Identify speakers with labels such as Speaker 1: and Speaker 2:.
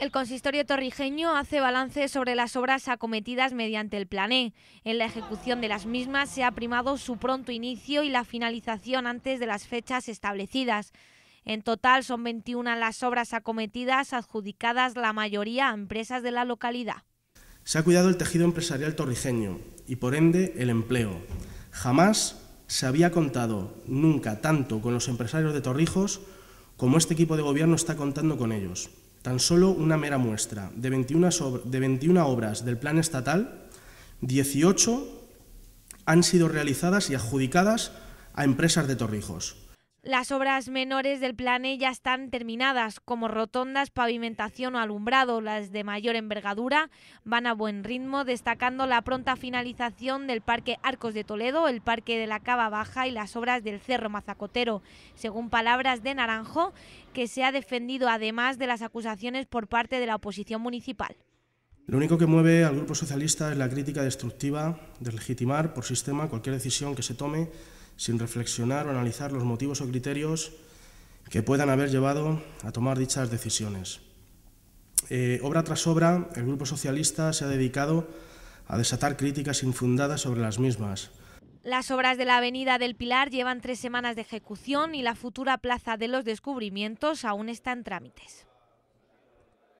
Speaker 1: El consistorio torrijeño hace balance sobre las obras acometidas mediante el plané. E. En la ejecución de las mismas se ha primado su pronto inicio y la finalización antes de las fechas establecidas. En total son 21 las obras acometidas, adjudicadas la mayoría a empresas de la localidad.
Speaker 2: Se ha cuidado el tejido empresarial torrijeño y por ende el empleo. Jamás se había contado nunca tanto con los empresarios de Torrijos como este equipo de gobierno está contando con ellos. Tan solo una mera muestra. De 21, obras del plan estatal, 18 han sido realizadas y adjudicadas a empresas de Torrijos.
Speaker 1: Las obras menores del plan e ya están terminadas, como rotondas, pavimentación o alumbrado. Las de mayor envergadura van a buen ritmo, destacando la pronta finalización del Parque Arcos de Toledo, el Parque de la Cava Baja y las obras del Cerro Mazacotero. Según palabras de Naranjo, que se ha defendido además de las acusaciones por parte de la oposición municipal.
Speaker 2: Lo único que mueve al Grupo Socialista es la crítica destructiva de legitimar por sistema cualquier decisión que se tome sin reflexionar o analizar los motivos o criterios que puedan haber llevado a tomar dichas decisiones. Eh, obra tras obra, el Grupo Socialista se ha dedicado a desatar críticas infundadas sobre las mismas.
Speaker 1: Las obras de la Avenida del Pilar llevan tres semanas de ejecución y la futura Plaza de los Descubrimientos aún está en trámites.